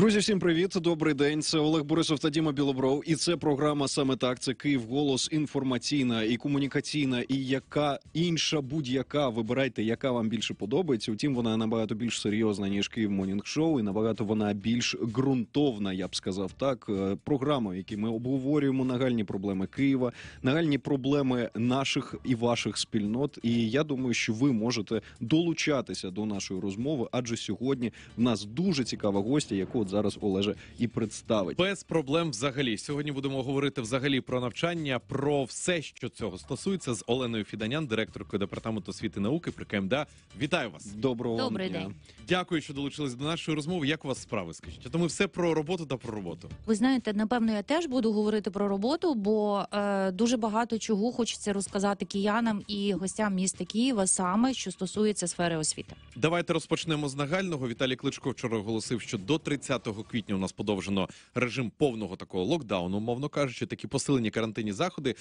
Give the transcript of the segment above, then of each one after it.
Друзі, всім привіт, добрий день. Це Олег Борисов та Діма Білобров. І це програма саме так. Це Київ голос інформаційна і комунікаційна. І яка інша будь-яка вибирайте, яка вам більше подобається. Утім, вона набагато більш серйозна ніж Київ Монінг Шоу, і набагато вона більш ґрунтовна. Я б сказав так. Е, програма, в якій ми обговорюємо нагальні проблеми Києва, нагальні проблеми наших і ваших спільнот. І я думаю, що ви можете долучатися до нашої розмови, адже сьогодні в нас дуже цікава гостя, якого зараз Олеже і представить без проблем. Взагалі сьогодні будемо говорити взагалі про навчання, про все, що цього стосується з Оленою Фіданян, директоркою департаменту освіти і науки при КМДА. Вітаю вас. Доброго Добрий дня. день. Дякую, що долучились до нашої розмови. Як у вас справи? Скажіть, а то ми все про роботу та про роботу. Ви знаєте, напевно, я теж буду говорити про роботу, бо е, дуже багато чого хочеться розказати киянам і гостям міста Києва саме що стосується сфери освіти. Давайте розпочнемо з нагального. Віталій Кличко вчора оголосив, що до 30 20 квітня у нас подовжено режим повного такого локдауну, мовно кажучи, такі посилені карантинні заходи.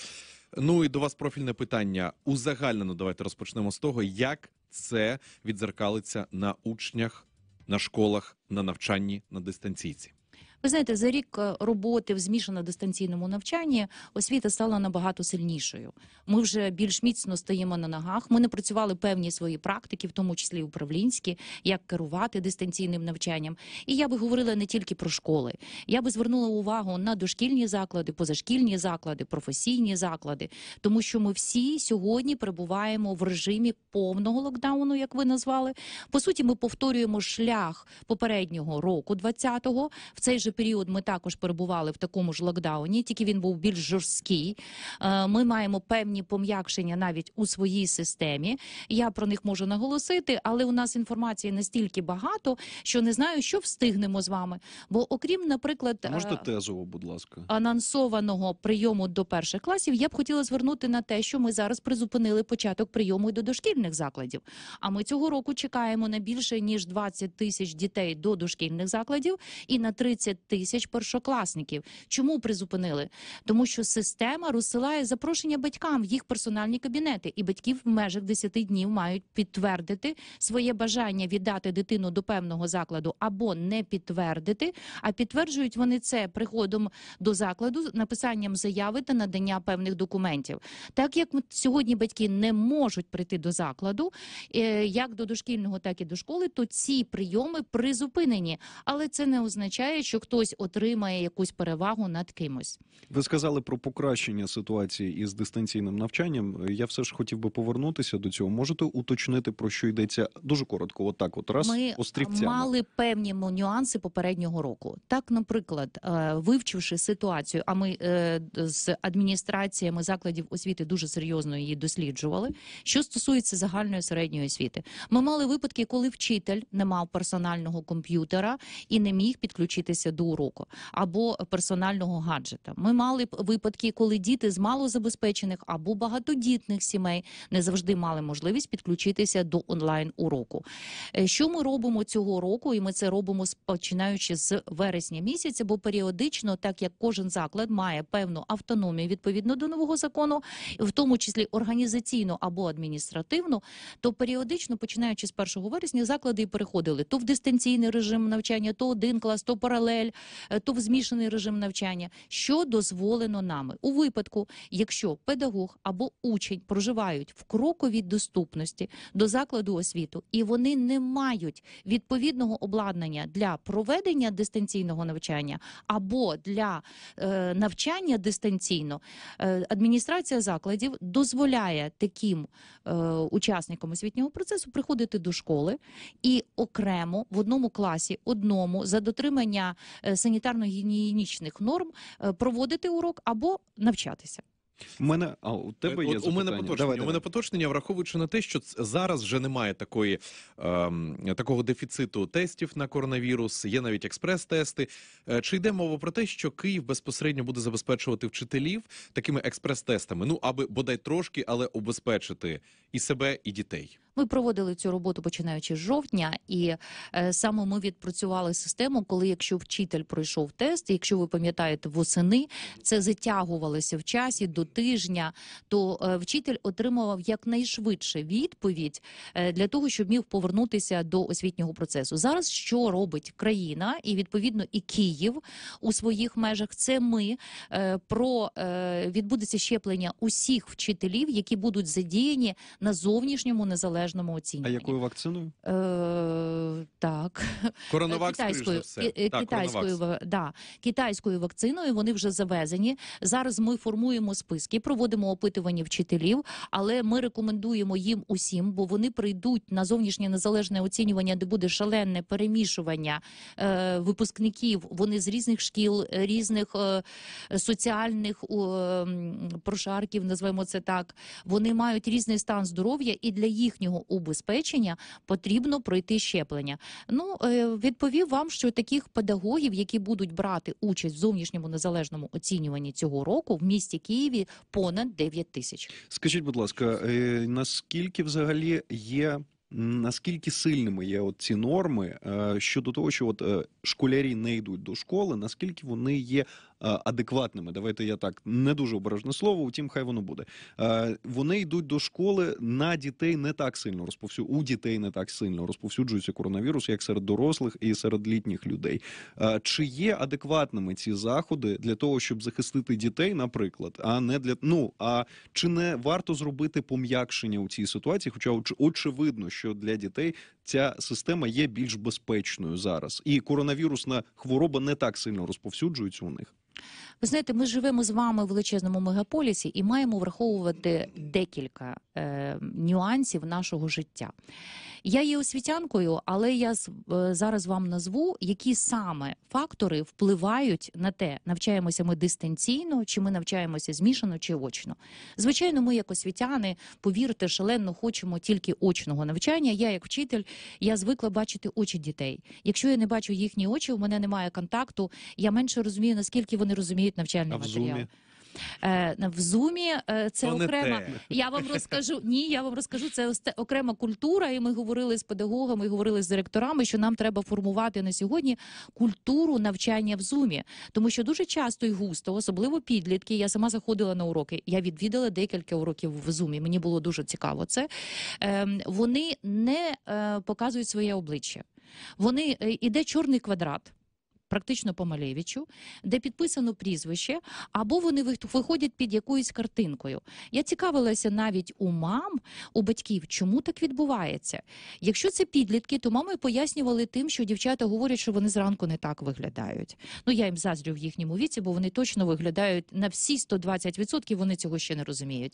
Ну і до вас профільне питання узагальнено. Давайте розпочнемо з того, як це відзеркалиться на учнях, на школах, на навчанні, на дистанційці. Ви знаєте, за рік е, роботи в змішано дистанційному навчанні освіта стала набагато сильнішою. Ми вже більш міцно стоїмо на ногах. Ми не працювали певні свої практики, в тому числі управлінські, як керувати дистанційним навчанням. І я би говорила не тільки про школи. Я би звернула увагу на дошкільні заклади, позашкільні заклади, професійні заклади, тому що ми всі сьогодні перебуваємо в режимі повного локдауну, як ви назвали. По суті, ми повторюємо шлях попереднього року, 20-го, в цей же же період ми також перебували в такому ж локдауні, тільки він був більш жорсткий. Е, ми маємо певні пом'якшення навіть у своїй системі. Я про них можу наголосити, але у нас інформації настільки багато, що не знаю, що встигнемо з вами. Бо, окрім, наприклад, е, можете тезово, будь ласка, анонсованого прийому до перших класів, я б хотіла звернути на те, що ми зараз призупинили початок прийому до дошкільних закладів. А ми цього року чекаємо на більше ніж 20 тисяч дітей до дошкільних закладів і на 30 тисяч першокласників. Чому призупинили? Тому що система розсилає запрошення батькам в їх персональні кабінети, і батьків в межах 10 днів мають підтвердити своє бажання віддати дитину до певного закладу або не підтвердити. А підтверджують вони це приходом до закладу, написанням заяви та надання певних документів. Так як сьогодні батьки не можуть прийти до закладу, е, як до дошкільного, так і до школи, то ці прийоми призупинені, але це не означає, що хтось отримає якусь перевагу над кимось. Ви сказали про покращення ситуації із дистанційним навчанням. Я все ж хотів би повернутися до цього. Можете уточнити про що йдеться дуже коротко? Отак, от, раз ми острівцями. мали певні нюанси попереднього року. Так, наприклад, е, вивчивши ситуацію, а ми е, з адміністраціями закладів освіти дуже серйозно її досліджували. Що стосується загальної середньої освіти, ми мали випадки, коли вчитель не мав персонального комп'ютера і не міг підключитися до до уроку або персонального гаджета. Ми мали випадки, коли діти з малозабезпечених або багатодітних сімей не завжди мали можливість підключитися до онлайн уроку. Е, що ми робимо цього року? І ми це робимо починаючи з вересня місяця, бо періодично, так як кожен заклад має певну автономію відповідно до нового закону, в тому числі організаційно або адміністративно, то періодично, починаючи з 1 вересня, заклади переходили то в дистанційний режим навчання, то один клас, то паралель вчитель, е, то в змішаний режим навчання, що дозволено нами у випадку, якщо педагог або учень проживають в кроковій доступності до закладу освіту, і вони не мають відповідного обладнання для проведення дистанційного навчання або для е, навчання дистанційно, е, адміністрація закладів дозволяє таким е, учасникам освітнього процесу приходити до школи і окремо в одному класі одному за дотримання Е, санітарно-гігієнічних норм, е, проводити урок або навчатися. У мене а у тебе е, є От, у мене поточнення. Давай, у мене поточнення, враховуючи на те, що зараз вже немає такої ем, такого дефіциту тестів на коронавірус, є навіть експрес-тести. Чи йде мова про те, що Київ безпосередньо буде забезпечувати вчителів такими експрес-тестами? Ну аби бодай трошки, але обезпечити і себе, і дітей. Ми проводили цю роботу починаючи з жовтня, і е, саме ми відпрацювали систему, коли якщо вчитель пройшов тест, якщо ви пам'ятаєте, восени це затягувалося в часі до тижня, то е, вчитель отримував якнайшвидше відповідь е, для того, щоб міг повернутися до освітнього процесу. Зараз що робить країна, і відповідно і Київ у своїх межах, це ми е, про е, відбудеться щеплення усіх вчителів, які будуть задіяні на зовнішньому незалежному незалежному оцінюванні. А якою вакциною? Е, Так, Коронавакс, китайською все. китайською да, китайською вакциною. Вони вже завезені. Зараз ми формуємо списки, проводимо опитування вчителів, але ми рекомендуємо їм усім, бо вони прийдуть на зовнішнє незалежне оцінювання, де буде шаленне перемішування е, випускників. Вони з різних шкіл, різних е, соціальних е, прошарків, називаємо це так. Вони мають різний стан здоров'я і для їхнього їхнього убезпечення потрібно пройти щеплення. Ну е, відповів вам, що таких педагогів, які будуть брати участь в зовнішньому незалежному оцінюванні цього року, в місті Києві понад 9 тисяч. Скажіть, будь ласка, е, наскільки взагалі є? Наскільки сильними є от ці норми е, щодо того, що от школярі не йдуть до школи, наскільки вони є Е, адекватними. Давайте я так не дуже обережне слово, утім, хай воно буде. Е, вони йдуть до школи на дітей не так сильно розповсюджу у дітей не так сильно розповсюджується коронавірус, як серед дорослих і серед літніх людей. Е, чи є адекватними ці заходи для того, щоб захистити дітей, наприклад, а не для ну а чи не варто зробити пом'якшення у цій ситуації? Хоча очевидно, що для дітей ця система є більш безпечною зараз, і коронавірусна хвороба не так сильно розповсюджується у них. Ви знаєте, ми живемо з вами в величезному мегаполісі і маємо враховувати декілька е, нюансів нашого життя. Я є освітянкою, але я е, зараз вам назву, які саме фактори впливають на те, навчаємося ми дистанційно, чи ми навчаємося змішано чи очно. Звичайно, ми, як освітяни, повірте, шаленно хочемо тільки очного навчання. Я, як вчитель, я звикла бачити очі дітей. Якщо я не бачу їхні очі, у мене немає контакту. Я менше розумію, наскільки вони розуміють навчальний матеріал. Е, в зумі. Е, це окрема. Я вам розкажу. Ні, я вам розкажу це окрема культура. І ми говорили з педагогами, говорили з директорами, що нам треба формувати на сьогодні культуру навчання в зумі, тому що дуже часто і густо, особливо підлітки. Я сама заходила на уроки. Я відвідала декілька уроків в зумі. Мені було дуже цікаво це. Ем, вони не е, показують своє обличчя. Вони іде чорний квадрат практично по Малевичу, де підписано прізвище, або вони виходять під якоюсь картинкою. Я цікавилася навіть у мам, у батьків, чому так відбувається. Якщо це підлітки, то мами пояснювали тим, що дівчата говорять, що вони зранку не так виглядають. Ну я їм заздрю в їхньому віці, бо вони точно виглядають на всі 120%, Вони цього ще не розуміють.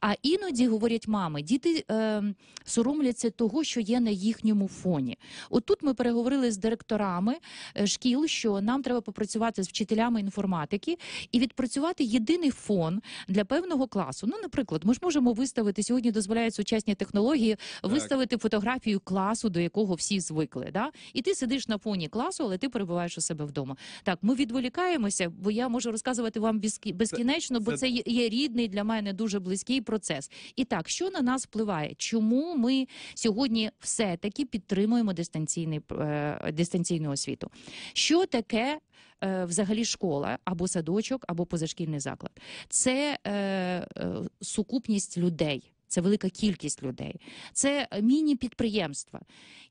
А іноді говорять мами, діти е, соромляться того, що є на їхньому фоні. Отут ми переговорили з директорами е, шкіл що нам треба попрацювати з вчителями інформатики і відпрацювати єдиний фон для певного класу. Ну, наприклад, ми ж можемо виставити сьогодні, дозволяють сучасні технології так. виставити фотографію класу, до якого всі звикли. Да? І ти сидиш на фоні класу, але ти перебуваєш у себе вдома. Так, ми відволікаємося, бо я можу розказувати вам безкінечно, бо це є рідний для мене дуже близький процес. І так, що на нас впливає? Чому ми сьогодні все таки підтримуємо дистанційний е, дистанційну освіту? Що таке е, взагалі школа або садочок, або позашкільний заклад? Це е, е, сукупність людей. Це велика кількість людей, це міні-підприємства,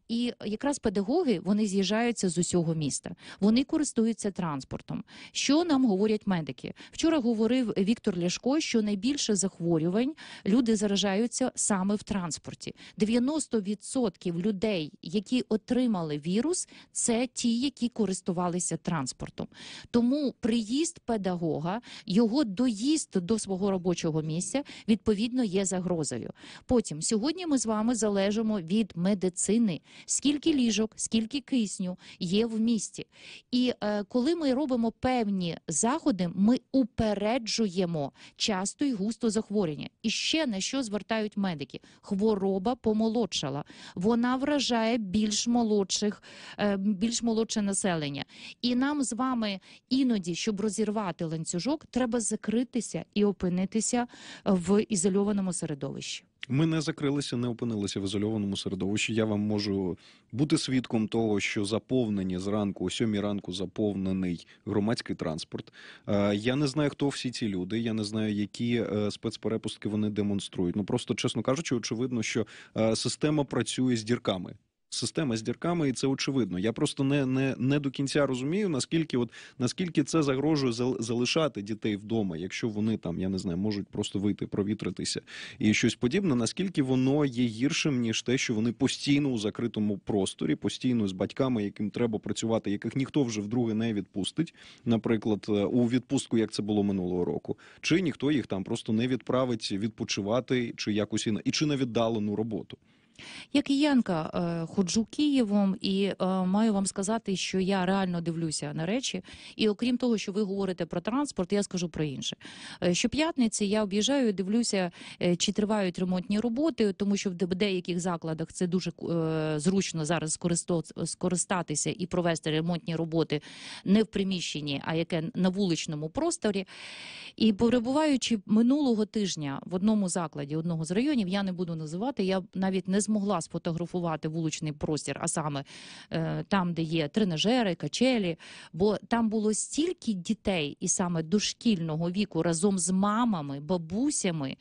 і якраз педагоги вони з'їжджаються з усього міста. Вони користуються транспортом. Що нам говорять медики? Вчора говорив Віктор Ляшко, що найбільше захворювань люди заражаються саме в транспорті. 90% людей, які отримали вірус, це ті, які користувалися транспортом. Тому приїзд педагога, його доїзд до свого робочого місця відповідно є загрозою. Потім сьогодні ми з вами залежимо від медицини скільки ліжок, скільки кисню є в місті. І е, коли ми робимо певні заходи, ми упереджуємо часто й густо захворювання. І ще на що звертають медики: хвороба помолодшала. Вона вражає більш молодших, е, більш молодше населення. І нам з вами іноді, щоб розірвати ланцюжок, треба закритися і опинитися в ізольованому середовищі. Ми не закрилися, не опинилися в ізольованому середовищі. Я вам можу бути свідком того, що заповнені зранку, о сьомій ранку, заповнений громадський транспорт. Е, я не знаю, хто всі ці люди. Я не знаю, які е, спецперепустки вони демонструють. Ну просто чесно кажучи, очевидно, що е, система працює з дірками система з дірками, і це очевидно. Я просто не не, не до кінця розумію, наскільки от наскільки це загрожує залишати дітей вдома, якщо вони там, я не знаю, можуть просто вийти, провітритися і щось подібне. Наскільки воно є гіршим ніж те, що вони постійно у закритому просторі, постійно з батьками, яким треба працювати, яких ніхто вже вдруге не відпустить, наприклад, е, у відпустку, як це було минулого року, чи ніхто їх там просто не відправить відпочивати, чи якось і і чи на віддалену роботу. Я киянка е, ходжу Києвом і е, маю вам сказати, що я реально дивлюся на речі. І окрім того, що ви говорите про транспорт, я скажу про інше. Е, щоп'ятниці я об'їжджаю, дивлюся, чи тривають ремонтні роботи, тому що в деяких закладах це дуже зручно зараз скористатися і провести ремонтні роботи не в приміщенні, а яке на вуличному просторі. І перебуваючи минулого тижня в одному закладі, одного з районів, я не буду називати, я навіть не змогла сфотографувати вуличний простір, а саме е, там, де є тренажери, качелі. Бо там було стільки дітей, і саме дошкільного віку разом з мамами, бабусями,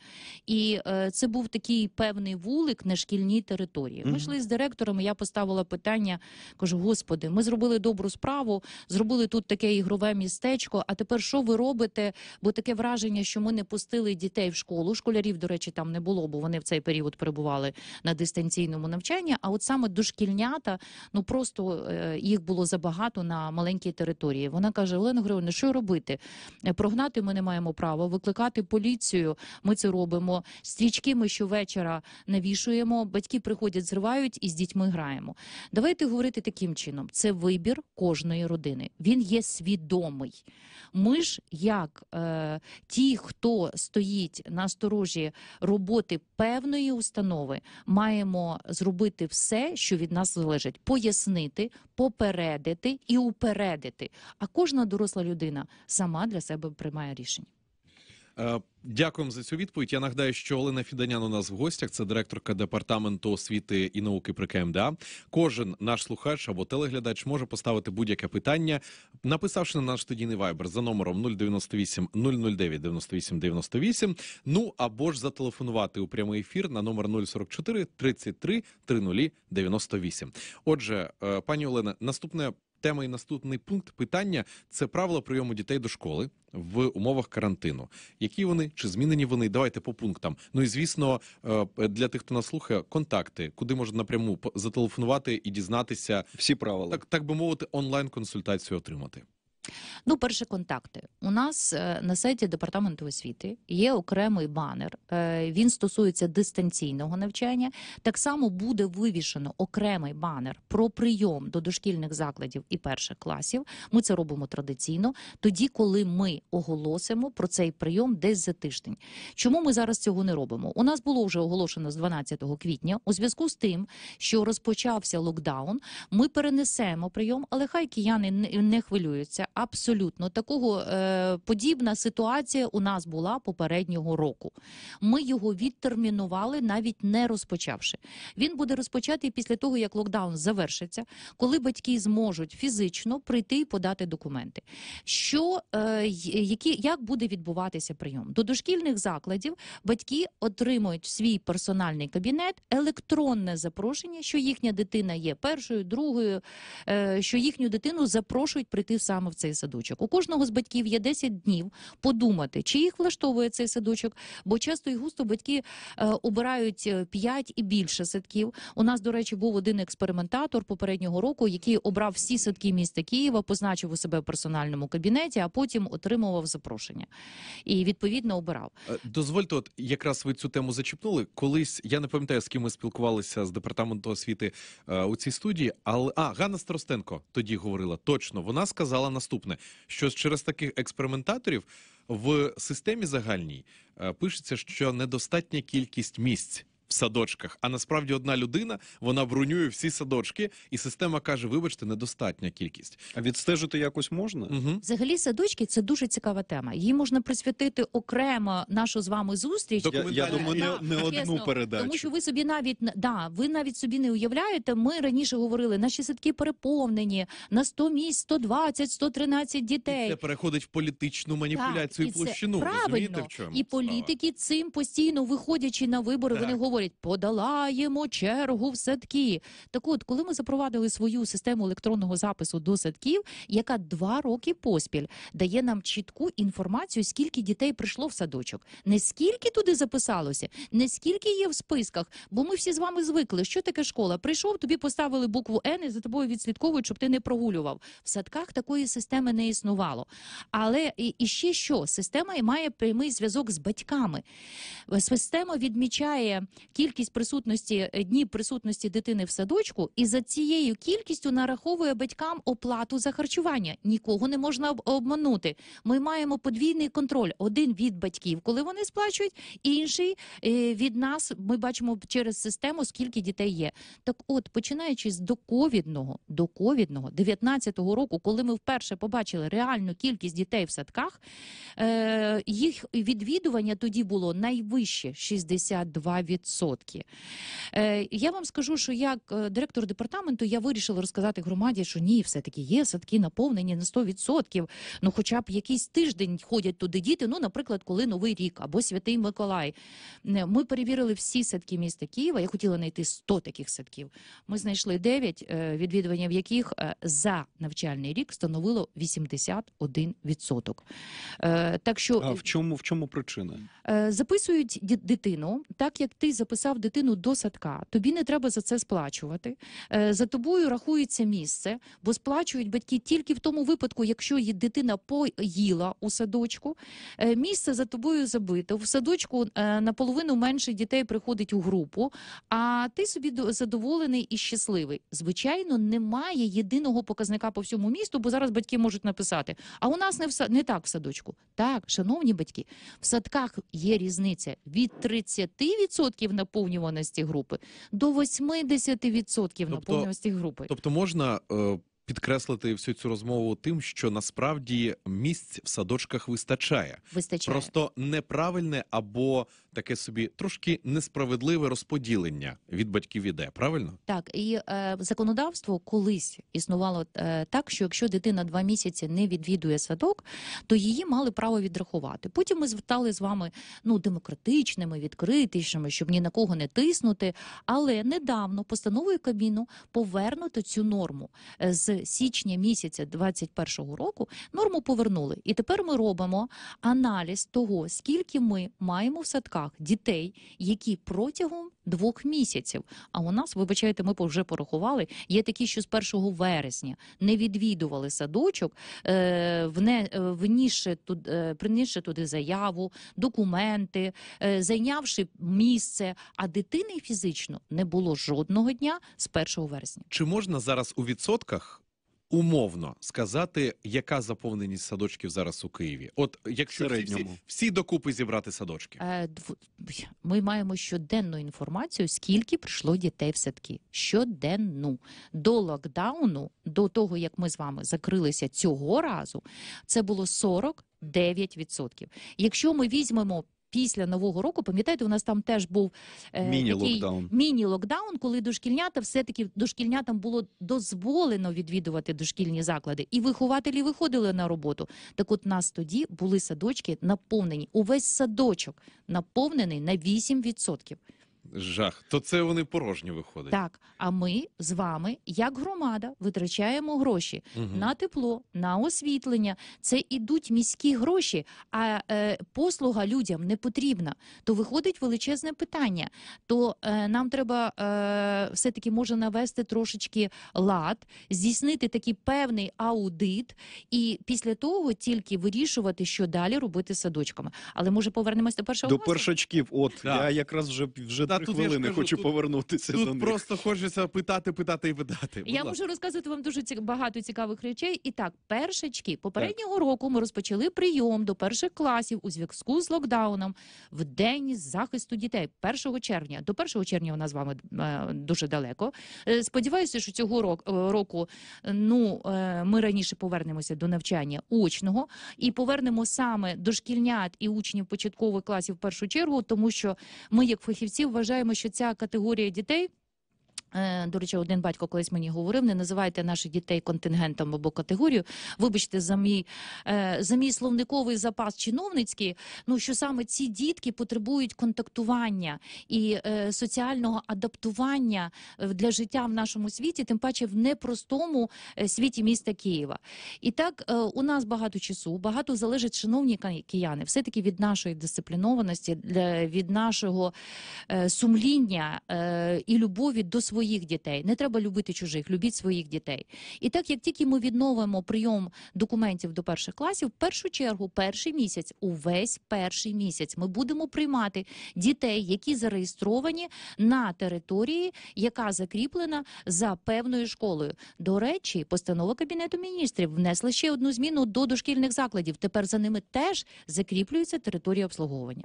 і е, це був такий певний вулик на шкільній території. Ми йшли з директором. Я поставила питання: кажу: Господи, ми зробили добру справу, зробили тут таке ігрове містечко. А тепер що ви робите? Бо таке враження, що ми не пустили дітей в школу. Школярів, до речі, там не було, бо вони в цей період перебували на дистанції дистанційному навчанні. А от саме дошкільнята, ну просто е, їх було забагато на маленькій території. Вона каже: Олена Григорівна, що робити? Е, прогнати ми не маємо права, викликати поліцію. Ми це робимо. Стрічки ми щовечора навішуємо. Батьки приходять, зривають і з дітьми граємо. Давайте говорити таким чином: це вибір кожної родини. Він є свідомий. Ми ж, як е, ті, хто стоїть на сторожі роботи певної установи, маємо маємо зробити все, що від нас залежить: пояснити, попередити і упередити. А кожна доросла людина сама для себе приймає рішення. Е, дякуємо за цю відповідь. Я нагадаю, що Олена Фіданян у нас в гостях це директорка департаменту освіти і науки при КМДА. Кожен наш слухач або телеглядач може поставити будь-яке питання, написавши на наш студійний вайбер за номером 098 009 98 98, Ну або ж зателефонувати у прямий ефір на номер 044 33 30 98. Отже, е, пані Олена, наступне тема і наступний пункт питання це правила прийому дітей до школи в умовах карантину. Які вони чи змінені вони? Давайте по пунктам. Ну і звісно, е, для тих, хто нас слухає, контакти, куди можна напряму зателефонувати і дізнатися всі правила, так так би мовити, онлайн консультацію отримати. Ну, перше, контакти. У нас е, на сайті департаменту освіти є окремий банер. Е, він стосується дистанційного навчання. Так само буде вивішено окремий банер про прийом до дошкільних закладів і перших класів. Ми це робимо традиційно, тоді, коли ми оголосимо про цей прийом десь за тиждень. Чому ми зараз цього не робимо? У нас було вже оголошено з 12 квітня у зв'язку з тим, що розпочався локдаун. Ми перенесемо прийом, але хай кияни не хвилюються. Абсолютно такого е, подібна ситуація у нас була попереднього року. Ми його відтермінували, навіть не розпочавши. Він буде розпочатий після того, як локдаун завершиться, коли батьки зможуть фізично прийти і подати документи. Що е, які як буде відбуватися прийом до дошкільних закладів? Батьки отримують свій персональний кабінет, електронне запрошення, що їхня дитина є першою, другою, е, що їхню дитину запрошують прийти саме в це цей садочок. У кожного з батьків є 10 днів подумати, чи їх влаштовує цей садочок, бо часто і густо батьки е, обирають 5 е, і більше садків. У нас, до речі, був один експериментатор попереднього року, який обрав всі садки міста Києва, позначив у себе в персональному кабінеті, а потім отримував запрошення і відповідно обирав. Е, дозвольте, от якраз ви цю тему зачепнули. Колись я не пам'ятаю, з ким ми спілкувалися з департаменту освіти е, у цій студії, але а Ганна Старостенко тоді говорила точно. Вона сказала наступне наступне: що через таких експериментаторів в системі загальній е, пишеться, що недостатня кількість місць в садочках. А насправді одна людина вона бронює всі садочки, і система каже: вибачте, недостатня кількість. А відстежити якось можна? Угу. Взагалі, садочки це дуже цікава тема. Її можна присвятити окремо нашу з вами зустріч. Я, я думаю, не, не одну передачу. Тому що ви собі навіть да, ви навіть собі не уявляєте. Ми раніше говорили, наші садки переповнені на 100 місць, 120, 113 дітей. І Це переходить в політичну маніпуляцію. Так, і площину правильно. в чому і політики цим постійно виходячи на вибори. Так. Вони говорять, говорять, подолаємо чергу в садки. Так, от, коли ми запровадили свою систему електронного запису до садків, яка два роки поспіль дає нам чітку інформацію, скільки дітей прийшло в садочок, не скільки туди записалося, не скільки є в списках, бо ми всі з вами звикли, що таке школа. Прийшов, тобі поставили букву Н і за тобою відслідковують, щоб ти не прогулював. В садках такої системи не існувало. Але і, і ще що, система має прямий зв'язок з батьками. Система відмічає кількість присутності е, днів присутності дитини в садочку, і за цією кількістю нараховує батькам оплату за харчування. Нікого не можна обманути. Ми маємо подвійний контроль: один від батьків, коли вони сплачують, інший е, від нас ми бачимо через систему, скільки дітей є. Так, от починаючи з доковідного до ковідного 19-го року, коли ми вперше побачили реальну кількість дітей в садках, е, їх відвідування тоді було найвище 62% відсотки. Е, я вам скажу, що як е, директор департаменту я вирішила розказати громаді, що ні, все-таки є садки наповнені на 100%. Ну, хоча б якийсь тиждень ходять туди діти. Ну, наприклад, коли Новий рік або Святий Миколай. Е, ми перевірили всі садки міста Києва. Я хотіла знайти 100 таких садків. Ми знайшли 9, відвідування в яких за навчальний рік становило 81%. Так що а в чому в чому причина? Записують дитину, так як ти записуєш записав дитину до садка, тобі не треба за це сплачувати. Е, за тобою рахується місце, бо сплачують батьки тільки в тому випадку, якщо дитина поїла у садочку. Е, місце за тобою забито. В садочку е, наполовину менше дітей приходить у групу, а ти собі задоволений і щасливий. Звичайно, немає єдиного показника по всьому місту, бо зараз батьки можуть написати: а у нас не в не так в садочку. Так, шановні батьки, в садках є різниця від 30% наповнюваності групи до 80% тобто, наповнюваності групи. Тобто можна. Е, підкреслити всю цю розмову тим, що насправді місць в садочках вистачає. Вистачає просто неправильне або таке собі трошки несправедливе розподілення від батьків іде. Правильно так і е, законодавство колись існувало е, так, що якщо дитина два місяці не відвідує садок, то її мали право відрахувати. Потім ми звертали з вами ну демократичними, відкритішими, щоб ні на кого не тиснути. Але недавно постановою кабіну повернути цю норму е, з січня місяця 2021 року норму повернули. І тепер ми робимо аналіз того, скільки ми маємо в садках дітей, які протягом двох місяців. А у нас, вибачайте, ми вже порахували. Є такі, що з 1 вересня не відвідували садочок, е, вне е, вніше туди, е, принісши туди заяву, документи, зайнявши місце. А дитини фізично не було жодного дня з 1 вересня. Чи можна зараз у відсотках умовно сказати, яка заповненість садочків зараз у Києві? От якщо всі, всі докупи зібрати садочки, е, ми маємо щоденну інформацію, скільки прийшло дітей в садки. Щоденну до локдауну, до того як ми з вами закрилися цього разу, це було 49%. Якщо ми візьмемо після нового року, пам'ятаєте, у нас там теж був е, міні-локдаун, міні локдаун, коли дошкільнята все-таки дошкільнятам було дозволено відвідувати дошкільні заклади, і вихователі виходили на роботу. Так, от нас тоді були садочки наповнені. Увесь садочок наповнений на 8%. Жах, то це вони порожні виходять. Так, а ми з вами, як громада, витрачаємо гроші угу. на тепло, на освітлення. Це ідуть міські гроші, а е, послуга людям не потрібна. То виходить величезне питання. То е, нам треба е, все таки може навести трошечки лад, здійснити такий певний аудит, і після того тільки вирішувати, що далі робити з садочками. Але може повернемось до першого до класу? першачків. От так. я якраз вже вже на тут, хвилини. Кажу, Хочу тут, повернутися тут за них. просто хочеться питати, питати і питати. Я Будь можу ласка. розказувати вам дуже ці багато цікавих речей. І так, першачки попереднього так. року ми розпочали прийом до перших класів у зв'язку з локдауном в день захисту дітей 1 червня. До 1 червня у нас з вами е, дуже далеко. Е, сподіваюся, що цього року, е, року ну е, ми раніше повернемося до навчання очного і повернемо саме дошкільнят і учнів початкових класів в першу чергу, тому що ми, як фахівці, вважаємо, вважаємо, що ця категорія дітей. Е, до речі, один батько колись мені говорив: не називайте наших дітей контингентом або категорію. Вибачте, за мій е, за мій словниковий запас чиновницький, ну що саме ці дітки потребують контактування і е, соціального адаптування для життя в нашому світі, тим паче в непростому світі міста Києва. І так у нас багато часу, багато залежить, шановні кияни, все таки від нашої дисциплінованості, від нашого сумління і любові до своїх своїх дітей. Не треба любити чужих, любіть своїх дітей. І так як тільки ми відновимо прийом документів до перших класів, в першу чергу, перший місяць, увесь перший місяць, ми будемо приймати дітей, які зареєстровані на території, яка закріплена за певною школою. До речі, постанова кабінету міністрів внесла ще одну зміну до дошкільних закладів. Тепер за ними теж закріплюється територія обслуговування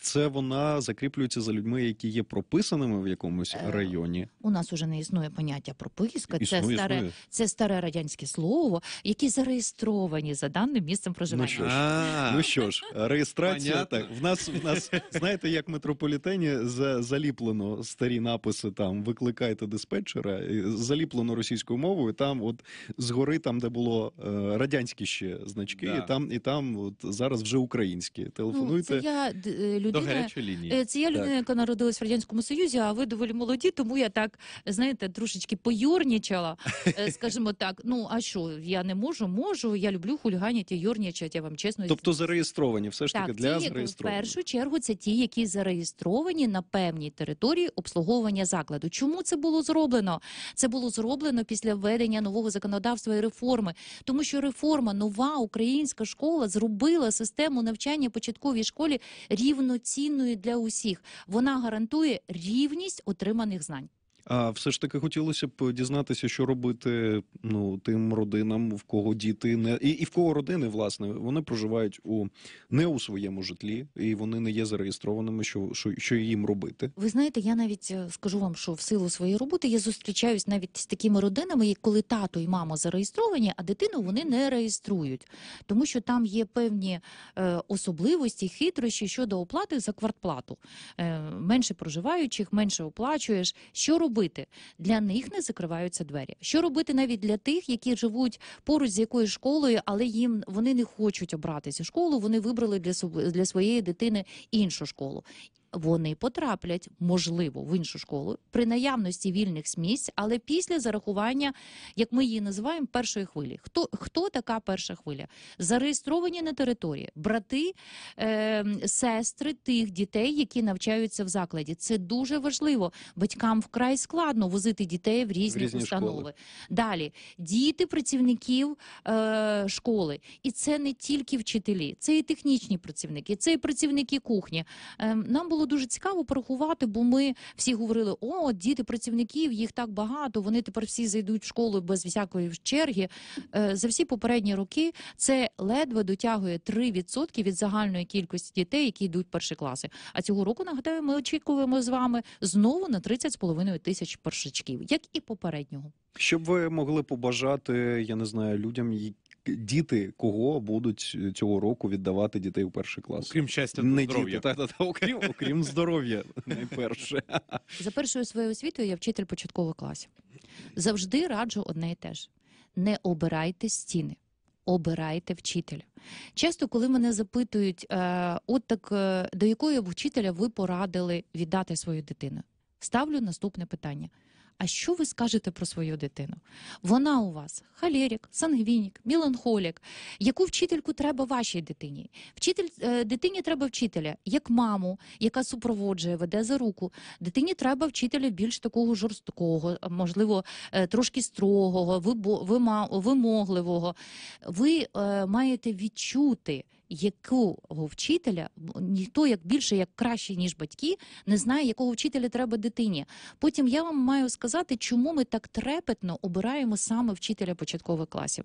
це вона закріплюється за людьми, які є прописаними в якомусь е, районі. У нас уже не існує поняття прописка. Існує, це старе, існує. це старе радянське слово, які зареєстровані за даним місцем ну проживання. Ну що ж, ну що ж реєстрація Понятно. так в нас в нас знаєте, як в метрополітені за, заліплено старі написи. Там викликайте диспетчера, заліплено російською мовою. Там, от згори, там де було е, радянські ще значки, да. і там і там, от зараз вже українські. Телефонуйте. Ну, це я Е, людина е, це я людина, яка народилась в радянському союзі. А ви доволі молоді, тому я так знаєте, трошечки поюрнічала, е, скажімо так. Ну а що я не можу, можу. Я люблю хульганіти, юрнічать. Я вам чесно тобто зареєстровані, все ж таки так, для ті, зареєстровані. в першу чергу. Це ті, які зареєстровані на певній території обслуговування закладу. Чому це було зроблено? Це було зроблено після введення нового законодавства і реформи, тому що реформа нова українська школа зробила систему навчання початковій школі рівноцінною для усіх. Вона гарантує рівність отриманих знань. А все ж таки хотілося б дізнатися, що робити ну тим родинам, в кого діти не і, і в кого родини, власне, вони проживають у не у своєму житлі, і вони не є зареєстрованими. Що що, що їм робити? Ви знаєте, я навіть е, скажу вам, що в силу своєї роботи я зустрічаюсь навіть з такими родинами, коли тато і мама зареєстровані, а дитину вони не реєструють, тому що там є певні е, особливості, хитрощі щодо оплати за квартплату. Е, менше проживаючих, менше оплачуєш. Що робити? робити? Для них не закриваються двері. Що робити навіть для тих, які живуть поруч з якоюсь школою, але їм вони не хочуть обрати цю школу. Вони вибрали для для своєї дитини іншу школу вони потраплять, можливо, в іншу школу при наявності вільних місць, але після зарахування, як ми її називаємо, першої хвилі. Хто хто така перша хвиля? Зареєстровані на території брати, е, сестри тих дітей, які навчаються в закладі. Це дуже важливо. Батькам вкрай складно возити дітей в різні, в різні установи. Школи. Далі діти працівників е, школи, і це не тільки вчителі, це і технічні працівники, це і працівники кухні. Е, нам було дуже цікаво порахувати, бо ми всі говорили: о, діти працівників, їх так багато. Вони тепер всі зайдуть в школу без всякої черги. Е, за всі попередні роки це ледве дотягує 3% від загальної кількості дітей, які йдуть в перші класи. А цього року нагадаю, ми очікуємо з вами знову на 30,5 тисяч першачків, як і попереднього. Щоб ви могли побажати, я не знаю, людям, діти кого будуть е, цього року віддавати дітей у перший клас? Окрім щастя, не здоров'я. діти, та, та, та, окрім окрім здоров'я, найперше за першою своєю освітою я вчитель початкових класів. Завжди раджу одне і те ж: не обирайте стіни. Обирайте вчителя. Часто, коли мене запитують, е, от так е, до якої вчителя ви порадили віддати свою дитину, ставлю наступне питання: а що ви скажете про свою дитину? Вона у вас халерік, сангвінік, міланхолік. Яку вчительку треба вашій дитині? Вчитель е, дитині треба вчителя, як маму, яка супроводжує, веде за руку. Дитині треба вчителя більш такого жорсткого, можливо, е, трошки строгого, вимогливого. Ви е, маєте відчути якого вчителя ну, ніхто як більше, як краще ніж батьки, не знає, якого вчителя треба дитині. Потім я вам маю сказати, чому ми так трепетно обираємо саме вчителя початкових класів.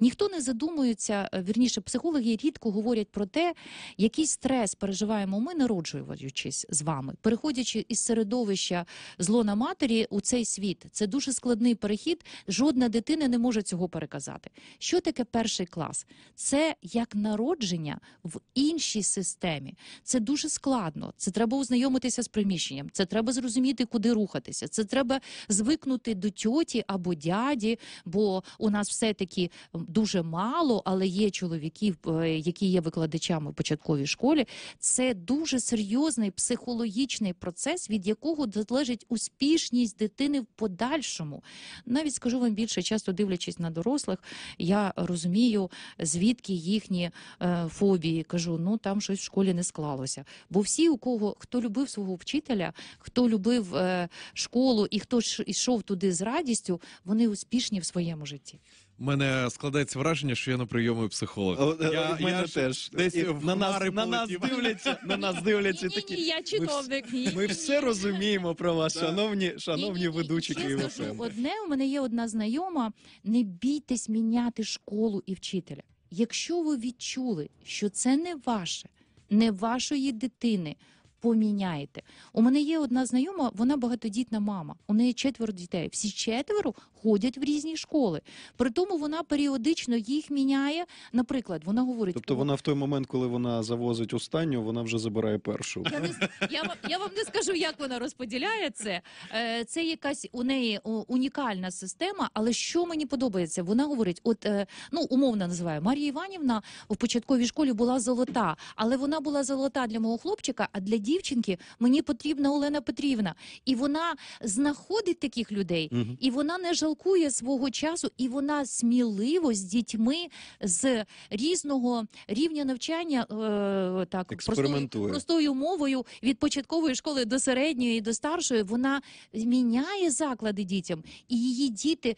Ніхто не задумується, е, вірніше психологи рідко говорять про те, який стрес переживаємо ми, народжуючись з вами, переходячи із середовища зло на матері у цей світ. Це дуже складний перехід. Жодна дитина не може цього переказати. Що таке перший клас? Це як народження положення в іншій системі. Це дуже складно. Це треба ознайомитися з приміщенням. Це треба зрозуміти, куди рухатися. Це треба звикнути до тьоті або дяді. Бо у нас все-таки дуже мало, але є чоловіків, е, які є викладачами в початковій школі. Це дуже серйозний психологічний процес, від якого залежить успішність дитини в подальшому. Навіть скажу вам більше, часто дивлячись на дорослих, я розумію, звідки їхні е, фобії, кажу, ну там щось в школі не склалося. Бо всі, у кого хто любив свого вчителя, хто любив е, школу і хто йшов туди з радістю, вони успішні в своєму житті. У мене складається враження, що я на прийомі психолога. Е, я, я, мене я теж десь і в на нас на нас дивляться. На нас дивляться ні, такі. Ні, ні, я чиновник. Ми, ми все розуміємо про вас, шановні, шановні ні, ні, ведучі Києва. Одне у мене є одна знайома: не бійтесь міняти школу і вчителя. Якщо ви відчули, що це не ваше, не вашої дитини, поміняєте. У мене є одна знайома, вона багатодітна мама. У неї четверо дітей. Всі четверо ходять в різні школи. При тому вона періодично їх міняє. Наприклад, вона говорить, тобто вона в той момент, коли вона завозить останню, вона вже забирає першу. Я не я вам, я вам не скажу, як вона розподіляє це. Е, це якась у неї е, унікальна система. Але що мені подобається? Вона говорить: от е, ну умовно називає Марія Іванівна в початковій школі була золота, але вона була золота для мого хлопчика, а для дітей дівчинки, мені потрібна Олена Петрівна, і вона знаходить таких людей, угу. і вона не жалкує свого часу, і вона сміливо з дітьми з різного рівня навчання е, так простою, простою мовою від початкової школи до середньої до старшої. Вона міняє заклади дітям, і її діти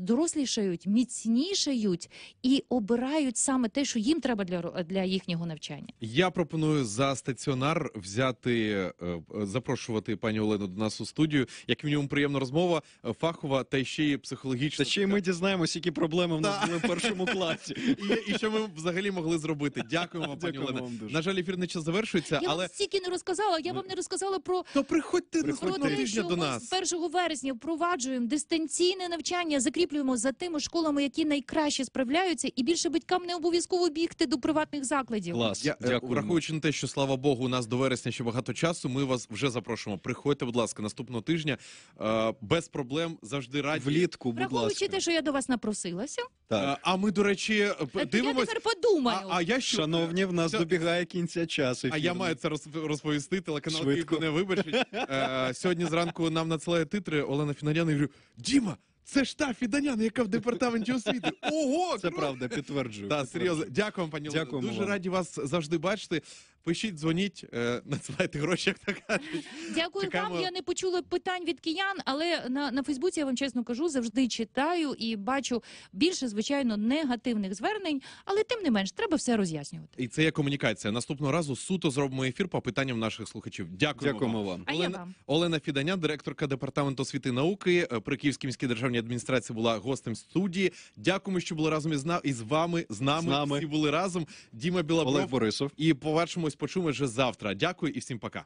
дорослішають, міцнішають і обирають саме те, що їм треба для для їхнього навчання. Я пропоную за стаціонар вебінар взяти, е, е, запрошувати пані Олену до нас у студію. Як мінімум, приємна розмова, е, фахова та ще й психологічна. Та ще й ми дізнаємося, які проблеми в нас були в першому класі, і і що ми взагалі могли зробити. Дякуємо вам, пані Олена. На жаль, ефірний час завершується. Я але стільки не розказала. Я вам не розказала про то приходьте про те, що до нас з 1 вересня впроваджуємо дистанційне навчання, закріплюємо за тими школами, які найкраще справляються, і більше батькам не обов'язково бігти до приватних закладів. Клас. Я, Дякую. враховуючи на те, що слава Богу у нас до вересня ще багато часу. Ми вас вже запрошуємо. Приходьте, будь ласка, наступного тижня е, без проблем завжди раді влітку. Будь ласка. Враховуючи те, що я до вас напросилася, Е, А ми, до речі, е, е я тепер подумаю. А, а я що Шановні, в нас Це- добігає кінця часу. А я маю це розповісти. Телеканал Швидко. не вибачить. Е, сьогодні зранку нам надсилає титри Олена Фінанян і говорю: Діма, це ж та Фіданян, яка в департаменті освіти. Ого, Це круто!» правда, підтверджую. Та серйозно, дякую, вам, пані Олено. Дуже вам. раді вас завжди бачити. Пишіть, дзвоніть, е, надсилайте гроші. як так кажуть. Дякую Чекаємо. вам. Я не почула питань від киян, але на на Фейсбуці я вам чесно кажу, завжди читаю і бачу більше, звичайно, негативних звернень, але тим не менш треба все роз'яснювати. І це є комунікація. Наступного разу суто зробимо ефір по питанням наших слухачів. Дякуємо, Дякуємо вам. А Олена, Олена Фіданя, директорка департаменту освіти і науки е, при Київській міській державній адміністрації, була гостем студії. Дякуємо, що були разом із нами із вами з нами. З нами. Всі були разом. Діма Білабров Олег Борисов і побачимо. Почуємось, почуємо вже завтра. Дякую і всім пока.